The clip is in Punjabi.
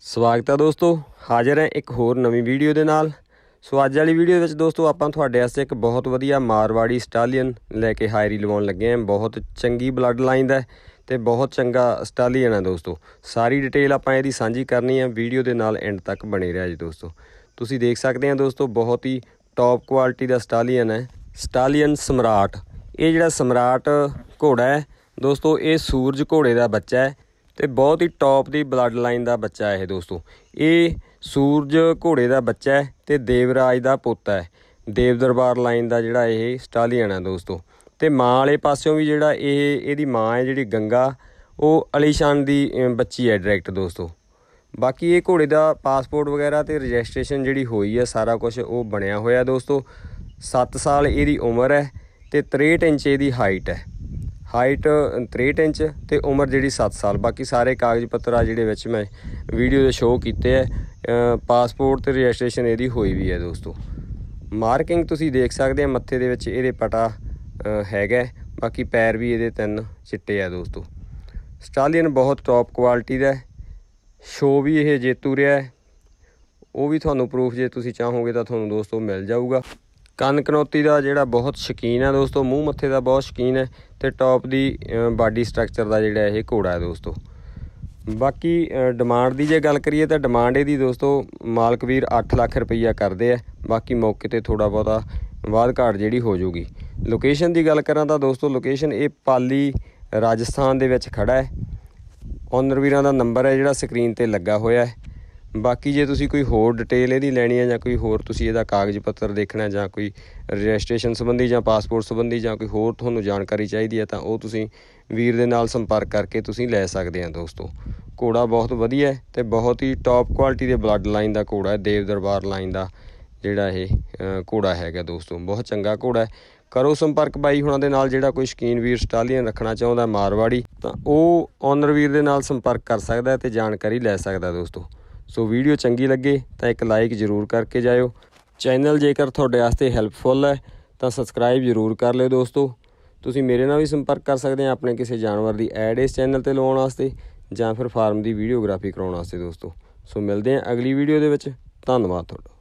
ਸਵਾਗਤ ਹੈ ਦੋਸਤੋ ਹਾਜ਼ਰ ਹੈ ਇੱਕ ਹੋਰ ਨਵੀਂ ਵੀਡੀਓ ਦੇ ਨਾਲ ਸੋ ਅੱਜ ਵਾਲੀ ਵੀਡੀਓ ਵਿੱਚ ਦੋਸਤੋ ਆਪਾਂ ਤੁਹਾਡੇ ਵਾਸਤੇ ਇੱਕ ਬਹੁਤ ਵਧੀਆ ਮਾਰਵਾੜੀ ਸਟਾਲੀਅਨ ਲੈ ਕੇ ਹਾਇਰੀ ਲਵਾਉਣ ਲੱਗੇ ਆਂ ਬਹੁਤ ਚੰਗੀ ਬਲੱਡ ਲਾਈਨ ਦਾ ਤੇ ਬਹੁਤ ਚੰਗਾ ਸਟਾਲੀਅਨ ਹੈ ਦੋਸਤੋ ਸਾਰੀ ਡਿਟੇਲ ਆਪਾਂ ਇਹਦੀ ਸਾਂਝੀ ਕਰਨੀ ਆ ਵੀਡੀਓ ਦੇ ਨਾਲ ਐਂਡ ਤੱਕ ਬਣੇ ਰਹਿ ਜੀ ਦੋਸਤੋ ਤੁਸੀਂ ਦੇਖ ਸਕਦੇ ਆ ਦੋਸਤੋ ਬਹੁਤ ਹੀ ਟੌਪ ਕੁਆਲਿਟੀ ਦਾ ਸਟਾਲੀਅਨ ਹੈ ਸਟਾਲੀਅਨ ਸਮਰਾਟ ਇਹ ਜਿਹੜਾ ਸਮਰਾਟ ਘੋੜਾ ਹੈ ਦੋਸਤੋ ਇਹ ਸੂਰਜ ਘੋੜੇ ਦਾ ਬੱਚਾ ਹੈ ਤੇ ਬਹੁਤ ਹੀ ਟੌਪ ਦੀ ਬਲੱਡ ਲਾਈਨ ਦਾ ਬੱਚਾ ਹੈ ਇਹ ਦੋਸਤੋ ਇਹ ਸੂਰਜ ਘੋੜੇ ਦਾ ਬੱਚਾ ਹੈ ਤੇ ਦੇਵਰਾਜ ਦਾ ਪੁੱਤ ਹੈ ਦੇਵ ਦਰਬਾਰ ਲਾਈਨ ਦਾ ਜਿਹੜਾ ਇਹ ਸਟਾਲੀਅਨ ਹੈ ਦੋਸਤੋ ਤੇ ਮਾਂ ਵਾਲੇ ਪਾਸਿਓਂ ਵੀ ਜਿਹੜਾ ਇਹ ਇਹਦੀ ਮਾਂ ਹੈ ਜਿਹੜੀ ਗੰਗਾ ਉਹ ਅਲੀਸ਼ਾਨ ਦੀ ਬੱਚੀ ਹੈ ਡਾਇਰੈਕਟ ਦੋਸਤੋ ਬਾਕੀ ਇਹ ਘੋੜੇ ਦਾ ਪਾਸਪੋਰਟ ਵਗੈਰਾ ਤੇ ਰਜਿਸਟ੍ਰੇਸ਼ਨ ਜਿਹੜੀ ਹੋਈ ਹੈ ਸਾਰਾ ਕੁਝ ਉਹ ਬਣਿਆ ਹੋਇਆ ਦੋਸਤੋ 7 ਸਾਲ ਇਹਦੀ ਉਮਰ ਹੈ ਤੇ 63 ਇੰਚ ਇਹਦੀ ਹਾਈਟ ਹੈ ਹਾਈਟ 63 ਇੰਚ ਤੇ ਉਮਰ ਜਿਹੜੀ 7 ਸਾਲ ਬਾਕੀ ਸਾਰੇ ਕਾਗਜ਼ ਪੱਤਰ ਆ ਜਿਹੜੇ ਵਿੱਚ ਮੈਂ ਵੀਡੀਓ ਦੇ ਸ਼ੋਅ ਕੀਤੇ ਆ ਪਾਸਪੋਰਟ ਤੇ ਰਜਿਸਟ੍ਰੇਸ਼ਨ ਇਹਦੀ ਹੋਈ ਵੀ ਹੈ ਦੋਸਤੋ ਮਾਰਕਿੰਗ ਤੁਸੀਂ ਦੇਖ ਸਕਦੇ ਆ ਮੱਥੇ ਦੇ ਵਿੱਚ ਇਹਦੇ ਪਟਾ ਹੈਗਾ ਬਾਕੀ ਪੈਰ ਵੀ ਇਹਦੇ ਤਿੰਨ ਚਿੱਟੇ ਆ ਦੋਸਤੋ ਸਟਾਲੀਅਨ ਬਹੁਤ ਟੌਪ ਕੁਆਲਿਟੀ ਦਾ ਸ਼ੋ ਵੀ ਇਹ ਜੇਤੂ ਰਿਹਾ ਉਹ ਵੀ ਤੁਹਾਨੂੰ ਪ੍ਰੂਫ ਜੇ ਤੁਸੀਂ ਚਾਹੋਗੇ ਤਾਂ ਤੁਹਾਨੂੰ ਦੋਸਤੋ ਮਿਲ ਜਾਊਗਾ ਕੰਨ ਕਨੋਤੀ ਦਾ ਜਿਹੜਾ ਬਹੁਤ ਸ਼ਕੀਨ ਹੈ ਦੋਸਤੋ ਮੂੰਹ ਮੱਥੇ ਦਾ ਬਹੁਤ ਸ਼ਕੀਨ ਹੈ ਤੇ ਟੌਪ ਦੀ ਬਾਡੀ ਸਟਰਕਚਰ ਦਾ ਜਿਹੜਾ ਇਹ ਘੋੜਾ ਹੈ ਦੋਸਤੋ ਬਾਕੀ ਡਿਮਾਂਡ ਦੀ ਜੇ ਗੱਲ ਕਰੀਏ ਤਾਂ ਡਿਮਾਂਡ ਇਹਦੀ ਦੋਸਤੋ ਮਾਲਕ ਵੀਰ 8 ਲੱਖ ਰੁਪਈਆ ਕਰਦੇ ਆ ਬਾਕੀ ਮੌਕੇ ਤੇ ਥੋੜਾ ਬਹੁਤਾ ਬਾਅਦ ਘਾਟ ਜਿਹੜੀ ਹੋ ਜੂਗੀ ਲੋਕੇਸ਼ਨ ਦੀ ਗੱਲ ਕਰਾਂ ਤਾਂ ਦੋਸਤੋ ਲੋਕੇਸ਼ਨ ਇਹ ਪਾਲੀ ਰਾਜਸਥਾਨ ਦੇ ਵਿੱਚ ਖੜਾ ਹੈ ਓਨਰ ਵੀਰਾਂ ਦਾ ਨੰਬਰ ਹੈ ਜਿਹੜਾ ਸਕਰੀਨ ਤੇ ਲੱਗਾ ਹੋਇਆ ਹੈ ਬਾਕੀ ਜੇ ਤੁਸੀਂ ਕੋਈ ਹੋਰ ਡਿਟੇਲ ਇਹਦੀ ਲੈਣੀ ਹੈ ਜਾਂ ਕੋਈ ਹੋਰ ਤੁਸੀਂ ਇਹਦਾ ਕਾਗਜ਼ ਪੱਤਰ ਦੇਖਣਾ ਜਾਂ ਕੋਈ ਰਜਿਸਟ੍ਰੇਸ਼ਨ ਸੰਬੰਧੀ ਜਾਂ ਪਾਸਪੋਰਟ ਸੰਬੰਧੀ ਜਾਂ ਕੋਈ ਹੋਰ ਤੁਹਾਨੂੰ ਜਾਣਕਾਰੀ ਚਾਹੀਦੀ ਹੈ ਤਾਂ ਉਹ ਤੁਸੀਂ ਵੀਰ ਦੇ ਨਾਲ ਸੰਪਰਕ ਕਰਕੇ ਤੁਸੀਂ ਲੈ ਸਕਦੇ ਆ ਦੋਸਤੋ ਕੋੜਾ ਬਹੁਤ ਵਧੀਆ ਹੈ ਤੇ ਬਹੁਤ ਹੀ ਟੌਪ ਕੁਆਲਿਟੀ ਦੇ ਬਲੱਡ ਲਾਈਨ ਦਾ ਕੋੜਾ ਹੈ ਦੇਵ ਦਰਬਾਰ ਲਾਈਨ ਦਾ ਜਿਹੜਾ ਇਹ ਕੋੜਾ ਹੈਗਾ ਦੋਸਤੋ ਬਹੁਤ ਚੰਗਾ ਕੋੜਾ ਹੈ ਕਰੋ ਸੰਪਰਕ ਬਾਈ ਹੁਣਾਂ ਦੇ ਨਾਲ ਜਿਹੜਾ ਕੋਈ ਸ਼ਕੀਨ ਵੀਰ ਸਟਾਲੀਅਨ ਰੱਖਣਾ ਚਾਹੁੰਦਾ ਮਾਰਵਾੜੀ ਤਾਂ ਉਹ ਓਨਰ ਵੀਰ ਦੇ ਨਾਲ ਸੰਪਰਕ ਕਰ ਸਕਦਾ ਤੇ ਜਾਣਕਾਰੀ ਲੈ ਸਕਦਾ ਦੋਸਤੋ ਸੋ ਵੀਡੀਓ ਚੰਗੀ ਲੱਗੇ ਤਾਂ ਇੱਕ ਲਾਈਕ ਜ਼ਰੂਰ ਕਰਕੇ ਜਾਇਓ ਚੈਨਲ ਜੇਕਰ ਤੁਹਾਡੇ ਵਾਸਤੇ ਹੈਲਪਫੁਲ ਹੈ ਤਾਂ ਸਬਸਕ੍ਰਾਈਬ ਜ਼ਰੂਰ ਕਰ ਲਿਓ ਦੋਸਤੋ ਤੁਸੀਂ ਮੇਰੇ ਨਾਲ ਵੀ ਸੰਪਰਕ ਕਰ ਸਕਦੇ ਆ ਆਪਣੇ ਕਿਸੇ ਜਾਨਵਰ ਦੀ ਐਡ ਇਸ ਚੈਨਲ ਤੇ ਲਵਾਉਣ ਵਾਸਤੇ ਜਾਂ ਫਿਰ ਫਾਰਮ ਦੀ ਵੀਡੀਓਗ੍ਰਾਫੀ ਕਰਾਉਣ ਵਾਸਤੇ ਦੋਸਤੋ ਸੋ ਮਿਲਦੇ ਆ ਅਗਲੀ ਵੀਡੀਓ ਦੇ ਵਿੱਚ ਧੰਨਵਾਦ ਤੁਹਾਡਾ